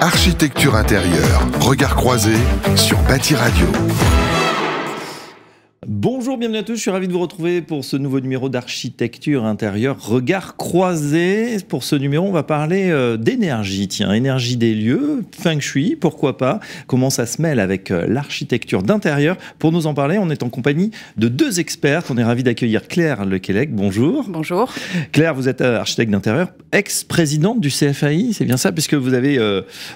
architecture intérieure, regard croisé sur Bâti Radio. Bonjour, bienvenue à tous. Je suis ravi de vous retrouver pour ce nouveau numéro d'architecture intérieure. Regard croisé. Pour ce numéro, on va parler euh, d'énergie. Tiens, énergie des lieux, feng shui, pourquoi pas. Comment ça se mêle avec euh, l'architecture d'intérieur. Pour nous en parler, on est en compagnie de deux experts. On est ravi d'accueillir Claire Lequelec. Bonjour. Bonjour. Claire, vous êtes euh, architecte d'intérieur, ex-présidente du CFAI. C'est bien ça, puisque vous avez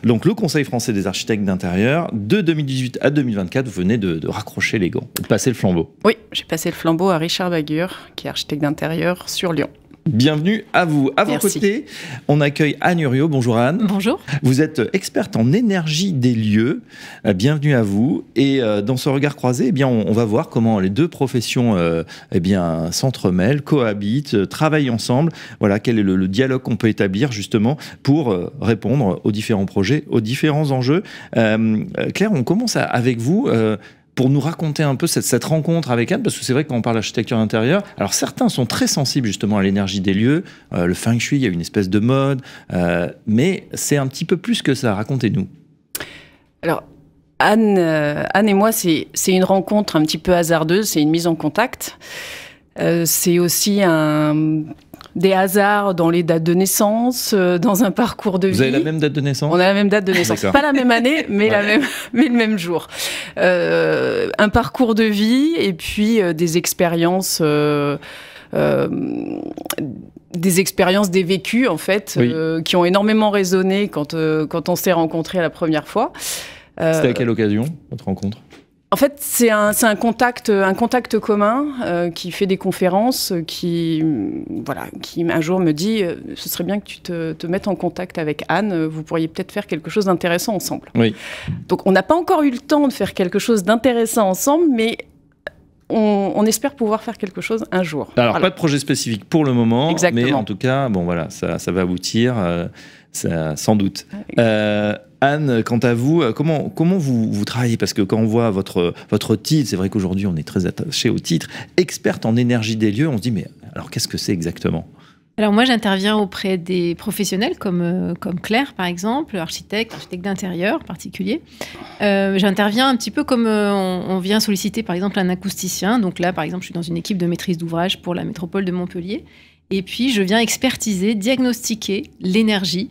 donc le Conseil français des architectes d'intérieur. De 2018 à 2024, vous venez de, de raccrocher les gants, de passer le flambeau. Oui, j'ai passé le flambeau à Richard Bagur, qui est architecte d'intérieur sur Lyon. Bienvenue à vous. À vos côtés, on accueille Anne Uriot. Bonjour Anne. Bonjour. Vous êtes experte en énergie des lieux. Euh, bienvenue à vous. Et euh, dans ce regard croisé, eh bien, on va voir comment les deux professions euh, eh bien, s'entremêlent, cohabitent, travaillent ensemble. Voilà, quel est le, dialogue qu'on peut établir justement pour répondre aux différents projets, aux différents enjeux. Claire, on commence avec vous pour nous raconter un peu cette, rencontre avec Anne, parce que c'est vrai que quand on parle d'architecture intérieure, alors certains sont très sensibles justement à l'énergie des lieux, euh, le feng shui, il y a une espèce de mode, euh, mais c'est un petit peu plus que ça, racontez-nous. Alors, Anne, euh, Anne et moi, c'est une rencontre un petit peu hasardeuse, c'est une mise en contact. c'est aussi un des hasards dans les dates de naissance, euh, dans un parcours de vie. Vous avez la même date de naissance On a la même date de ah, naissance. Pas la même année, mais, le même jour. Euh, un parcours de vie et puis euh, des expériences. des expériences, des vécus en fait, qui ont énormément résonné quand, quand on s'est rencontrés la première fois. C'était à quelle occasion notre rencontre en fait, c'est un, contact, un contact commun euh, qui fait des conférences, qui, voilà, qui un jour me dit euh, ce serait bien que tu te, mettes en contact avec Anne, vous pourriez peut-être faire quelque chose d'intéressant ensemble. Donc, on n'a pas encore eu le temps de faire quelque chose d'intéressant ensemble, mais on, espère pouvoir faire quelque chose un jour. Alors, pas de projet spécifique pour le moment, mais en tout cas, bon, voilà, ça, va aboutir, euh, sans doute. Anne, quant à vous, euh, comment, vous, travaillez Parce que quand on voit votre, titre, c'est vrai qu'aujourd'hui on est très attaché au titre, experte en énergie des lieux, on se dit mais alors qu'est-ce que c'est exactement alors moi, j'interviens auprès des professionnels comme, euh, Claire, par exemple, architecte, architecte d'intérieur en particulier. Euh, j'interviens un petit peu comme on, vient solliciter, par exemple, un acousticien. Donc là, par exemple, je suis dans une équipe de maîtrise d'ouvrage pour la métropole de Montpellier. Et puis, je viens expertiser, diagnostiquer l'énergie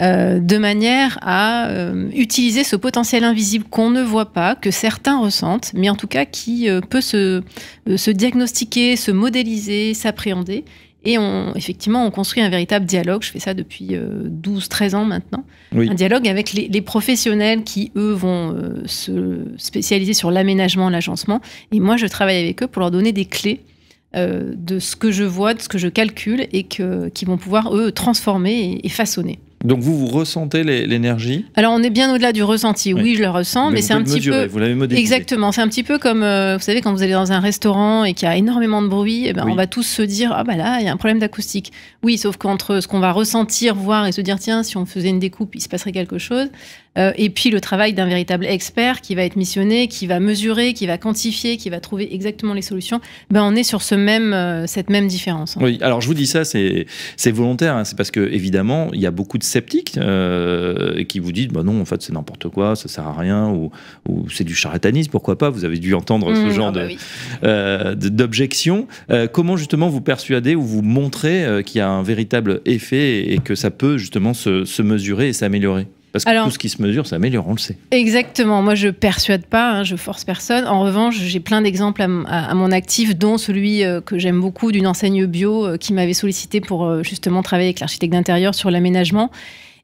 euh, de manière à euh, utiliser ce potentiel invisible qu'on ne voit pas, que certains ressentent, mais en tout cas qui euh, peut se, se diagnostiquer, se modéliser, s'appréhender. Et on, effectivement, on construit un véritable dialogue. Je fais ça depuis 12-13 ans maintenant. Un dialogue avec les, professionnels qui, eux, vont se spécialiser sur l'aménagement, l'agencement. Et moi, je travaille avec eux pour leur donner des clés de ce que je vois, de ce que je calcule et que, qui vont pouvoir, eux, transformer et façonner. Donc vous, vous ressentez l'énergie Alors on est bien au-delà du ressenti, oui, je le ressens, mais, c'est un petit peu... Vous l'avez modifié. Exactement, c'est un petit peu comme, euh, vous savez, quand vous allez dans un restaurant et qu'il y a énormément de bruit, et eh ben, on va tous se dire, ah ben là, il y a un problème d'acoustique. Oui, sauf qu'entre ce qu'on va ressentir, voir et se dire, tiens, si on faisait une découpe, il se passerait quelque chose, euh, et puis le travail d'un véritable expert qui va être missionné, qui va mesurer, qui va quantifier, qui va trouver exactement les solutions. Ben, on est sur ce même, euh, cette même différence. Oui, alors je vous dis ça, c'est volontaire. Hein. C'est parce que, évidemment, il y a beaucoup de sceptiques euh, qui vous disent bah non, en fait, c'est n'importe quoi, ça sert à rien, ou, c'est du charlatanisme, pourquoi pas. Vous avez dû entendre ce mmh, genre ah bah euh, d'objection. comment justement vous persuader ou vous montrer qu'il y a un véritable effet et, que ça peut justement se mesurer et s'améliorer parce que tout ce qui se mesure s'améliore, on le sait. Exactement. Moi, je ne persuade pas, je hein, je force personne. En revanche, j'ai plein d'exemples à, mon actif, dont celui euh, que j'aime beaucoup d'une enseigne bio euh, qui m'avait sollicité pour euh, justement travailler avec l'architecte d'intérieur sur l'aménagement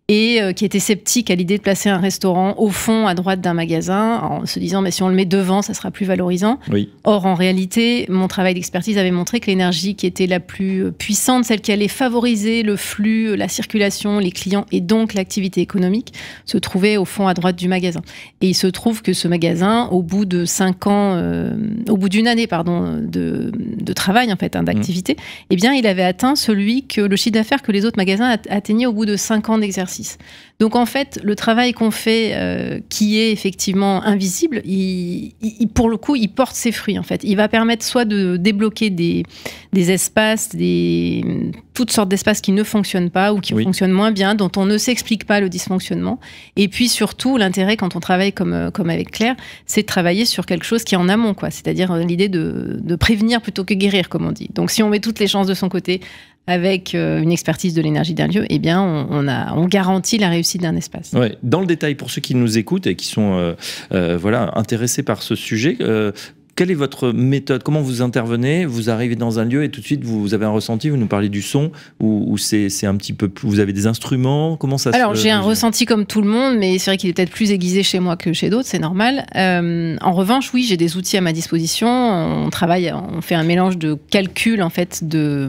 et euh, qui était sceptique à l'idée de placer un restaurant au fond, à droite d'un magasin, en se disant mais si on le met devant, ça sera plus valorisant. Or, en réalité, mon travail d'expertise avait montré que l'énergie qui était la plus euh, puissante, celle qui allait favoriser le flux, euh, la circulation, les clients et donc l'activité économique, se trouvait au fond, à droite du magasin. Et il se trouve que ce magasin, au bout de cinq ans, au bout d'une année, pardon, de, travail en fait, hein, d'activité, mmh. eh bien, il avait atteint celui que le chiffre d'affaires que les autres magasins atteignaient au bout de cinq ans d'exercice. Donc en fait, le travail qu'on fait, euh, qui est effectivement invisible, pour le coup, il porte ses fruits en fait. Il va permettre soit de débloquer des, espaces, des, toutes sortes d'espaces qui ne fonctionnent pas ou qui fonctionnent moins bien, dont on ne s'explique pas le dysfonctionnement. Et puis surtout, l'intérêt quand on travaille comme, euh, avec Claire, c'est de travailler sur quelque chose qui est en amont, quoi. C'est-à-dire euh, l'idée de, de prévenir plutôt que guérir, comme on dit. Donc si on met toutes les chances de son côté avec euh, une expertise de l'énergie d'un lieu, eh bien, on, a, on garantit la réussite d'un espace. Dans le détail, pour ceux qui nous écoutent et qui sont euh, euh, voilà, intéressés par ce sujet, quelle est votre méthode Comment vous intervenez Vous arrivez dans un lieu et tout de suite, vous, avez un ressenti Vous nous parlez du son ou, c'est un petit peu Vous avez des instruments Comment ça Alors, j'ai un ressenti comme tout le monde, mais c'est vrai qu'il est peut-être plus aiguisé chez moi que chez d'autres, c'est normal. Euh, en revanche, oui, j'ai des outils à ma disposition. On travaille, on fait un mélange de calculs, en fait,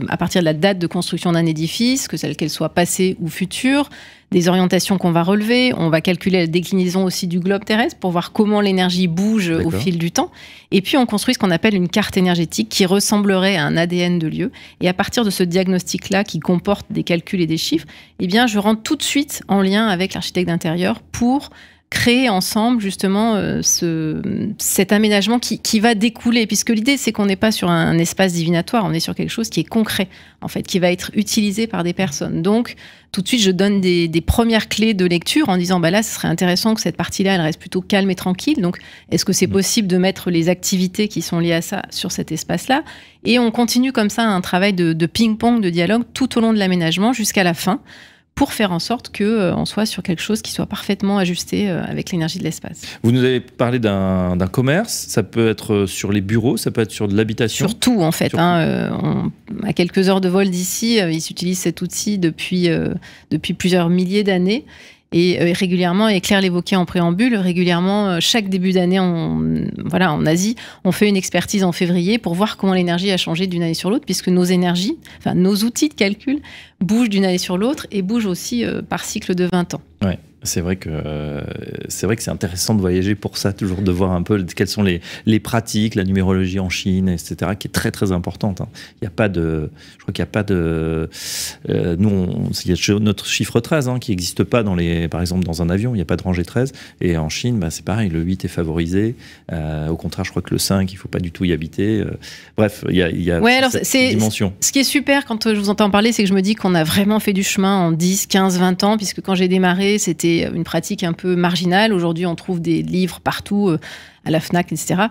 à partir de la date de construction d'un édifice, que celle qu'elle soit passée ou future, des orientations qu'on va relever. On va calculer la déclinaison aussi du globe terrestre pour voir comment l'énergie bouge au fil du temps. Et puis, on construit ce qu'on appelle une carte énergétique qui ressemblerait à un ADN de lieu. Et à partir de ce diagnostic-là, qui comporte des calculs et des chiffres, eh bien, je rentre tout de suite en lien avec l'architecte d'intérieur pour créer ensemble justement euh, ce, cet aménagement qui, qui, va découler, puisque l'idée c'est qu'on n'est pas sur un, espace divinatoire, on est sur quelque chose qui est concret, en fait, qui va être utilisé par des personnes. Donc tout de suite, je donne des, premières clés de lecture en disant, bah là, ce serait intéressant que cette partie-là, elle reste plutôt calme et tranquille. Donc est-ce que c'est mm. possible de mettre les activités qui sont liées à ça sur cet espace-là Et on continue comme ça un travail de, de ping-pong, de dialogue tout au long de l'aménagement jusqu'à la fin pour faire en sorte qu'on euh, soit sur quelque chose qui soit parfaitement ajusté euh, avec l'énergie de l'espace. Vous nous avez parlé d'un commerce, ça peut être euh, sur les bureaux, ça peut être sur de l'habitation Sur tout en fait. Hein, à quelques heures de vol d'ici, ils utilisent cet outil depuis, depuis plusieurs milliers d'années et euh, régulièrement, et Claire l'évoquait en préambule, régulièrement, euh, chaque début d'année voilà, en Asie, on fait une expertise en février pour voir comment l'énergie a changé d'une année sur l'autre, puisque nos énergies, enfin nos outils de calcul bougent d'une année sur l'autre et bougent aussi euh, par cycle de 20 ans. C'est vrai que c'est vrai que c'est intéressant de voyager pour ça, toujours de voir un peu quelles sont les, les pratiques, la numérologie en Chine, etc., qui est très très importante. Hein. Il n'y a pas de, je crois qu'il n'y a pas de, euh, nous, il y a notre chiffre 13 hein, qui n'existe pas dans les, par exemple dans un avion, il n'y a pas de rangée 13. Et en Chine, bah, c'est pareil, le 8 est favorisé. Euh, au contraire, je crois que le 5, il ne faut pas du tout y habiter. Euh. bref, il y a, ouais, alors cette dimension. Ce qui est super quand je vous entends parler, c'est que je me dis qu'on a vraiment fait du chemin en 10, 15, 20 ans, puisque quand j'ai démarré, c'était une pratique un peu marginale. Aujourd'hui, on trouve des livres partout, euh, à la FNAC, etc.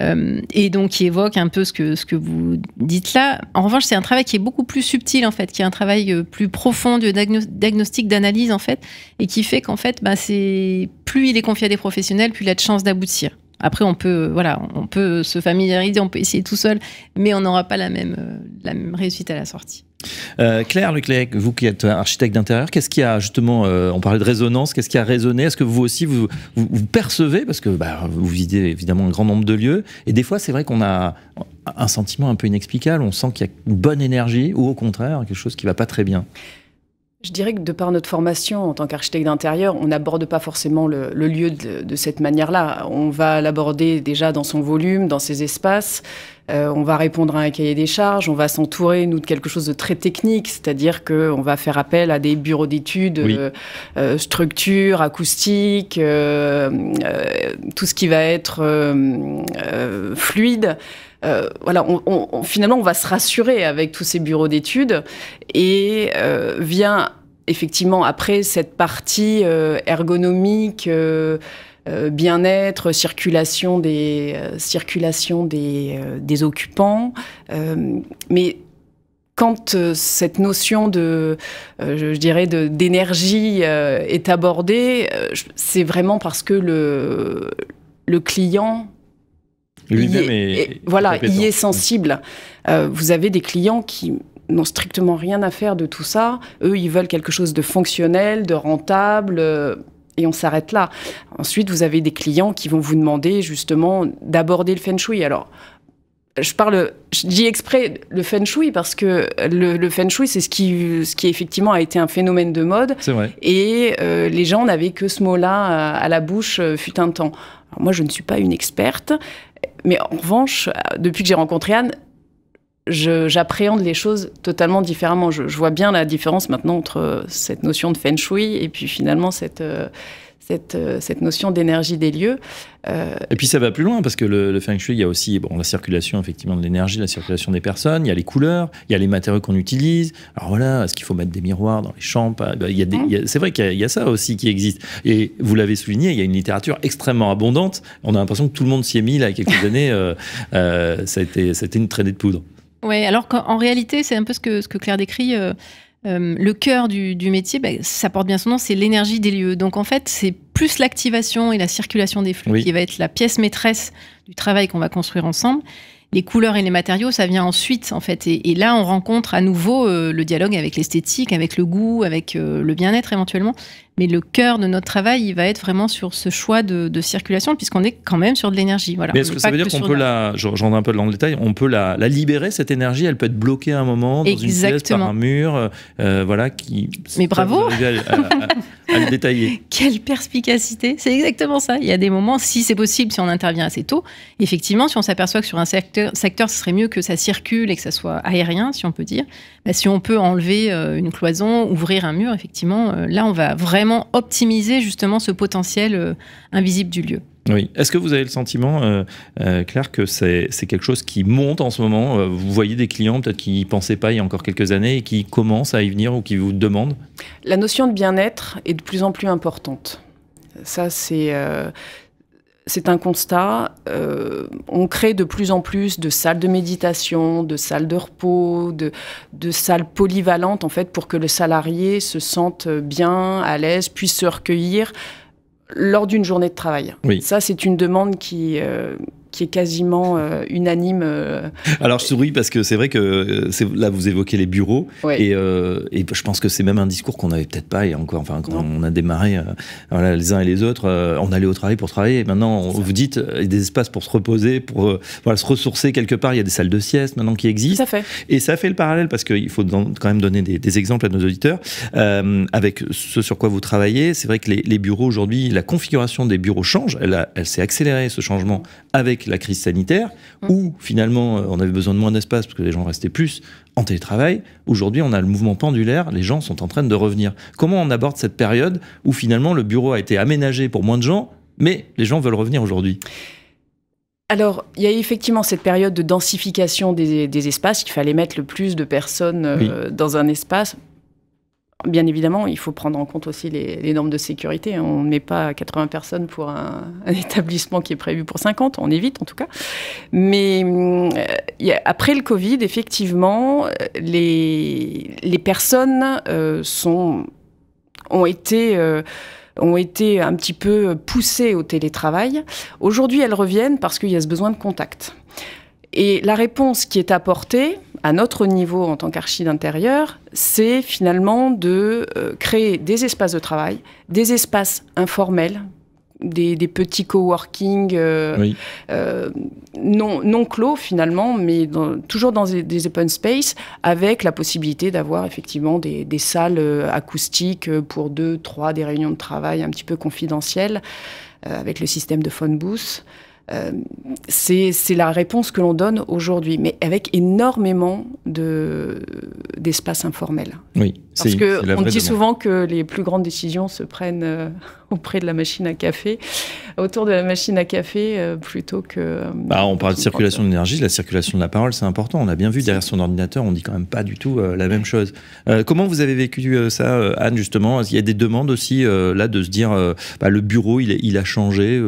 Euh, et donc, qui évoque un peu ce que, ce que vous dites là. En revanche, c'est un travail qui est beaucoup plus subtil, en fait, qui est un travail euh, plus profond de diagnostic, d'analyse, en fait, et qui fait qu'en fait, bah, plus il est confié à des professionnels, plus il a de chances d'aboutir. Après, on peut, voilà, on peut se familiariser, on peut essayer tout seul, mais on n'aura pas la même, la même réussite à la sortie. Euh, Claire Leclerc, vous qui êtes architecte d'intérieur, qu'est-ce qui a justement, euh, on parlait de résonance, qu'est-ce qui a résonné Est-ce que vous aussi vous, percevez, parce que bah, vous visitez évidemment un grand nombre de lieux, et des fois c'est vrai qu'on a un sentiment un peu inexplicable, on sent qu'il y a une bonne énergie, ou au contraire quelque chose qui ne va pas très bien. Je dirais que de par notre formation en tant qu'architecte d'intérieur, on n'aborde pas forcément le, lieu de cette manière-là. On va l'aborder déjà dans son volume, dans ses espaces, euh, on va répondre à un cahier des charges, on va s'entourer, nous, de quelque chose de très technique, c'est-à-dire qu'on va faire appel à des bureaux d'études, euh, euh, structure, acoustique, tout ce qui va être fluide. voilà, on, finalement, on va se rassurer avec tous ces bureaux d'études et vient effectivement après cette partie ergonomique. Euh, bien-être, circulation des, euh, circulation des, euh, occupants. mais quand cette notion de, je, dirais, d'énergie est abordée, c'est vraiment parce que le, le client est, voilà, il y est sensible. Mm. vous avez des clients qui n'ont strictement rien à faire de tout ça. Eux, ils veulent quelque chose de fonctionnel, de rentable et on s'arrête là. Ensuite, vous avez des clients qui vont vous demander justement d'aborder le feng shui. Alors, je parle, je dis exprès le feng shui parce que le, feng shui, c'est ce qui, ce qui effectivement a été un phénomène de mode. C'est vrai. Et euh, les gens n'avaient que ce mot-là euh, à, la bouche euh, fut un temps. Alors moi, je ne suis pas une experte. Mais en revanche, depuis que j'ai rencontré Anne, j'appréhende les choses totalement différemment. Je, vois bien la différence maintenant entre euh, cette notion de feng shui et puis finalement cette, euh, cette, euh, cette notion d'énergie des lieux. Et puis ça va plus loin parce que le, feng shui, il y a aussi bon, la circulation effectivement de l'énergie, la circulation des personnes, il y a les couleurs, il y a les matériaux qu'on utilise. Alors voilà, est-ce qu'il faut mettre des miroirs dans les champs ah, bah, C'est vrai qu'il y, a ça aussi qui existe. Et vous l'avez souligné, il y a une littérature extrêmement abondante. On a l'impression que tout le monde s'y est mis là, il y a quelques années. ça, a été, ça a été une traînée de poudre. Oui, alors qu'en réalité, c'est un peu ce que, Claire décrit. Euh, euh, le cœur du, métier, bah, ça porte bien son nom, c'est l'énergie des lieux. Donc en fait, c'est plus l'activation et la circulation des flux qui va être la pièce maîtresse du travail qu'on va construire ensemble. Les couleurs et les matériaux, ça vient ensuite en fait. Et, là, on rencontre à nouveau euh, le dialogue avec l'esthétique, avec le goût, avec le bien-être éventuellement. Mais le cœur de notre travail, il va être vraiment sur ce choix de, circulation, puisqu'on est quand même sur de l'énergie. Voilà. Mais est-ce que ça veut dire qu'on peut la, Je rentre un peu dans le détail, on peut la, libérer cette énergie, elle peut être bloquée à un moment dans une pièce par un mur, euh, euh, voilà qui. Mais bravo. à le détailler. Quelle perspicacité C'est exactement ça. Il y a des moments, si c'est possible, si on intervient assez tôt, effectivement, si on s'aperçoit que sur un secteur, secteur, ce serait mieux que ça circule et que ça soit aérien, si on peut dire, bah, si on peut enlever euh, une cloison, ouvrir un mur, effectivement, là, on va vraiment optimiser justement ce potentiel euh, invisible du lieu. Oui. Est-ce que vous avez le sentiment, euh, euh Claire, que c'est quelque chose qui monte en ce moment euh, Vous voyez des clients peut-être qui n'y pensaient pas il y a encore quelques années et qui commencent à y venir ou qui vous demandent La notion de bien-être est de plus en plus importante. Ça, c'est c'est un constat. Euh, on crée de plus en plus de salles de méditation, de salles de repos, de, salles polyvalentes en fait pour que le salarié se sente bien, à l'aise, puisse se recueillir lors d'une journée de travail. Ça, c'est une demande qui, euh, qui est quasiment euh, unanime. Euh. Alors je souris parce que c'est vrai que euh, là vous évoquez les bureaux et, je pense que c'est même un discours qu'on n'avait peut-être pas et encore enfin quand on a démarré voilà, les uns et les autres on allait au travail pour travailler et maintenant on, vous dites il y a des espaces pour se reposer pour voilà, se ressourcer quelque part il y a des salles de sieste maintenant qui existent ça fait. et ça fait le parallèle parce qu'il faut quand même donner des, exemples à nos auditeurs avec ce sur quoi vous travaillez c'est vrai que les, bureaux aujourd'hui la configuration des bureaux change elle, elle s'est accélérée ce changement avec la crise sanitaire, hum. où finalement euh, on avait besoin de moins d'espace parce que les gens restaient plus en télétravail. Aujourd'hui, on a le mouvement pendulaire, les gens sont en train de revenir. Comment on aborde cette période où finalement le bureau a été aménagé pour moins de gens, mais les gens veulent revenir aujourd'hui alors, il y a effectivement cette période de densification des, espaces. qu'il fallait mettre le plus de personnes euh, dans un espace Bien évidemment, il faut prendre en compte aussi les, normes de sécurité. On ne met pas 80 personnes pour un, établissement qui est prévu pour 50, on évite en tout cas. Mais euh, après le Covid, effectivement, euh, les, les personnes euh, sont, ont été... ont été un petit peu poussées au télétravail. Aujourd'hui, elles reviennent parce qu'il y a ce besoin de contact. Et la réponse qui est apportée, à notre niveau en tant qu'archi d'intérieur, c'est finalement de euh, créer des espaces de travail, des espaces informels, des, petits coworking euh, euh, non, clos finalement, mais toujours dans des, open space, avec la possibilité d'avoir effectivement des, salles acoustiques pour deux, trois, des réunions de travail un petit peu confidentielles, avec le système de phone booth c'est la réponse que l'on donne aujourd'hui, mais avec énormément d'espace informel. Oui, parce qu'on dit souvent que les plus grandes décisions se prennent euh, près de la machine à café, autour de la machine à café, euh, plutôt que. Euh, bah, on parle de circulation de l'énergie, la circulation de la parole, c'est important. On a bien vu derrière son ordinateur, on dit quand même pas du tout euh, la même chose. comment vous avez vécu ça, Anne, justement Il y a des demandes aussi, là, de se dire bah, le bureau, il, a changé.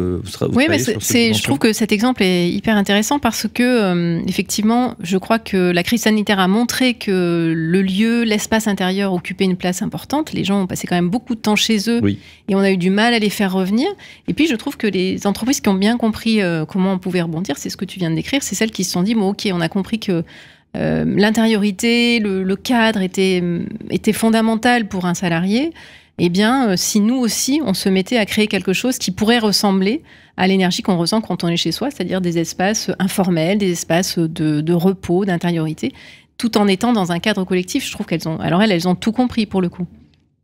oui, mais je trouve que cet exemple est hyper intéressant parce que, effectivement, je crois que la crise sanitaire a montré que le lieu, l'espace intérieur occupait une place importante. Les gens ont passé quand même beaucoup de temps chez eux et on a eu du mal à les faire revenir. Et puis, je trouve que les entreprises qui ont bien compris euh, comment on pouvait rebondir, c'est ce que tu viens de décrire, c'est celles qui se sont dit, bon, ok, on a compris que euh, l'intériorité, le, cadre était, était fondamental pour un salarié. Eh bien, euh, si nous aussi, on se mettait à créer quelque chose qui pourrait ressembler à l'énergie qu'on ressent quand on est chez soi, c'est-à-dire des espaces informels, des espaces de, de repos, d'intériorité, tout en étant dans un cadre collectif, je trouve qu'elles ont. Alors, elles ont tout compris pour le coup.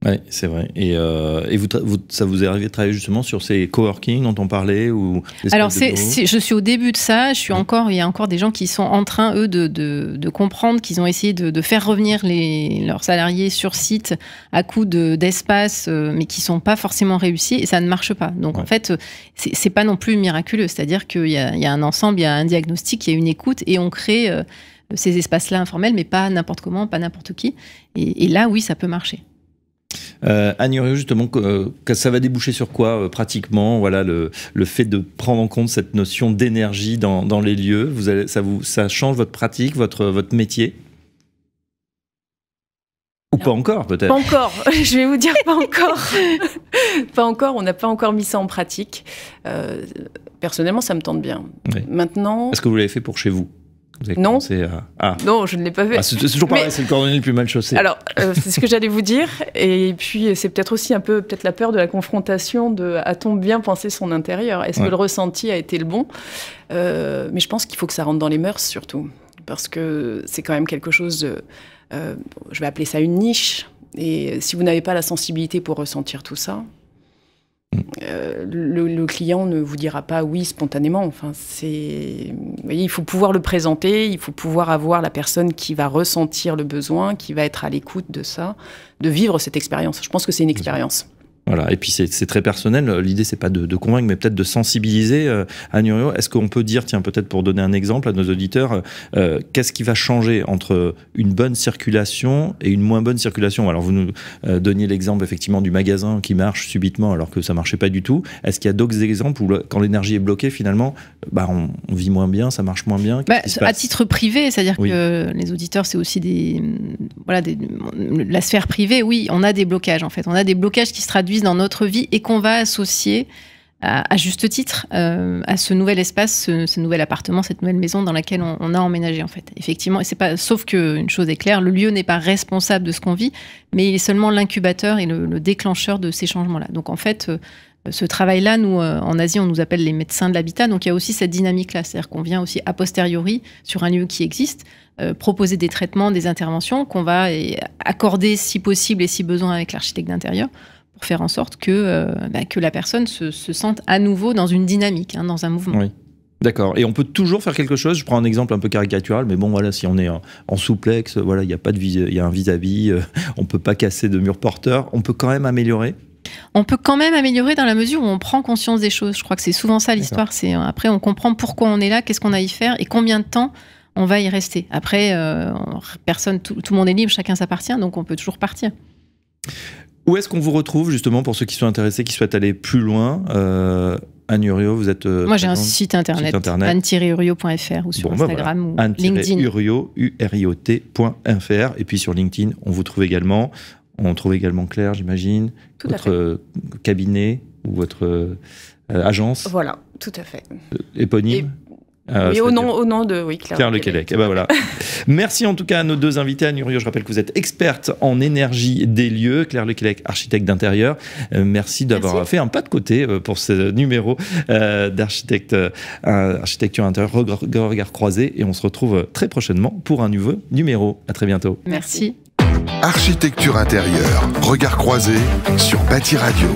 Oui, c'est vrai. Et, euh, et vous, ça vous est arrivé de travailler justement sur ces coworking dont on parlait ou Alors, c'est, je suis au début de ça. Je suis encore, il y a encore des gens qui sont en train, eux, de, de, de comprendre qu'ils ont essayé de, de faire revenir les, leurs salariés sur site à coup d'espace, euh, mais qui sont pas forcément réussis et ça ne marche pas. Donc, en fait, c'est, n'est pas non plus miraculeux. C'est-à-dire qu'il y a, il y a un ensemble, il y a un diagnostic, il y a une écoute et on crée. Euh, ces espaces-là informels, mais pas n'importe comment, pas n'importe qui. et là, oui, ça peut marcher. Euh, justement, euh, que, ça va déboucher sur quoi euh, pratiquement Voilà le, fait de prendre en compte cette notion d'énergie dans, les lieux. Vous allez, ça change votre pratique, votre métier ou pas encore, peut-être Pas encore, je vais vous dire pas encore. pas encore, on n'a pas encore mis ça en pratique. Euh, personnellement, ça me tente bien. Maintenant. Est-ce que vous l'avez fait pour chez vous non. Euh, ah. Non, je ne l'ai pas vu. Ah, c'est toujours pareil, c'est le cordonnier le plus mal chaussé. Alors, euh, c'est ce que j'allais vous dire. Et puis, c'est peut-être aussi un peu peut-être la peur de la confrontation de a-t-on bien pensé son intérieur Est-ce que le ressenti a été le bon euh, Mais je pense qu'il faut que ça rentre dans les mœurs surtout. Parce que c'est quand même quelque chose de. je vais appeler ça une niche. Et si vous n'avez pas la sensibilité pour ressentir tout ça, euh, le, le, client ne vous dira pas oui spontanément. Enfin, c'est, il faut pouvoir le présenter, il faut pouvoir avoir la personne qui va ressentir le besoin, qui va être à l'écoute de ça, de vivre cette expérience. Je pense que c'est une expérience. Voilà, et puis c'est très personnel. L'idée, c'est pas de, convaincre, mais peut-être de sensibiliser à euh, Nurio. Est-ce qu'on peut dire, tiens, peut-être pour donner un exemple à nos auditeurs, euh, euh, qu'est-ce qui va changer entre une bonne circulation et une moins bonne circulation Alors, vous nous donniez l'exemple, effectivement, du magasin qui marche subitement alors que ça marchait pas du tout. Est-ce qu'il y a d'autres exemples où, quand l'énergie est bloquée, finalement, bah, on, vit moins bien, ça marche moins bien bah, À titre privé, c'est-à-dire que les auditeurs, c'est aussi des. Voilà, des, la sphère privée, oui, on a des blocages, en fait. On a des blocages qui se traduisent dans notre vie et qu'on va associer à, juste titre euh, à ce nouvel espace, ce, nouvel appartement, cette nouvelle maison dans laquelle on, a emménagé en fait. Effectivement, et c'est pas sauf qu'une chose est claire, le lieu n'est pas responsable de ce qu'on vit, mais il est seulement l'incubateur et le, déclencheur de ces changements-là. Donc en fait. Euh, ce travail-là, nous, euh, en Asie, on nous appelle les médecins de l'habitat. Donc, il y a aussi cette dynamique-là. C'est-à-dire qu'on vient aussi a posteriori sur un lieu qui existe, proposer des traitements, des interventions qu'on va accorder si possible et si besoin avec l'architecte d'intérieur faire en sorte que, euh, bah, que la personne se, sente à nouveau dans une dynamique, hein, dans un mouvement. Oui. D'accord. Et on peut toujours faire quelque chose. Je prends un exemple un peu caricatural, mais bon, voilà, si on est en, souplexe, souplex, voilà, il n'y a pas de, y a un vis-à-vis, ne euh, on peut pas casser de mur porteur. On peut quand même améliorer. On peut quand même améliorer dans la mesure où on prend conscience des choses. Je crois que c'est souvent ça l'histoire. C'est euh, après on comprend pourquoi on est là, qu'est-ce qu'on a y faire et combien de temps on va y rester. Après, personne, tout, le monde est libre, chacun s'appartient, hein, donc on peut toujours partir. Où est-ce qu'on vous retrouve justement pour ceux qui sont intéressés, qui souhaitent aller plus loin euh, Anne vous êtes. Euh, Moi j'ai un site internet, anne ou sur bah Instagram ou LinkedIn. Urio, u r i o .fr. Et puis sur LinkedIn, on vous trouve également. On trouve également Claire, j'imagine, votre euh, cabinet ou votre euh, agence. Voilà, tout à fait. Éponyme. Euh, au nom, au nom de oui, Claire, Claire eh ben, voilà. Merci en tout cas à nos deux invités. à je rappelle que vous êtes experte en énergie des lieux. Claire Lequelec, architecte d'intérieur. Euh, merci d'avoir fait un pas de côté euh, pour ce numéro d'Architecture d'architecte intérieure, regard, croisé. Et on se retrouve très prochainement pour un nouveau numéro. À très bientôt. Merci. Architecture intérieure, regard croisé sur Bâti Radio.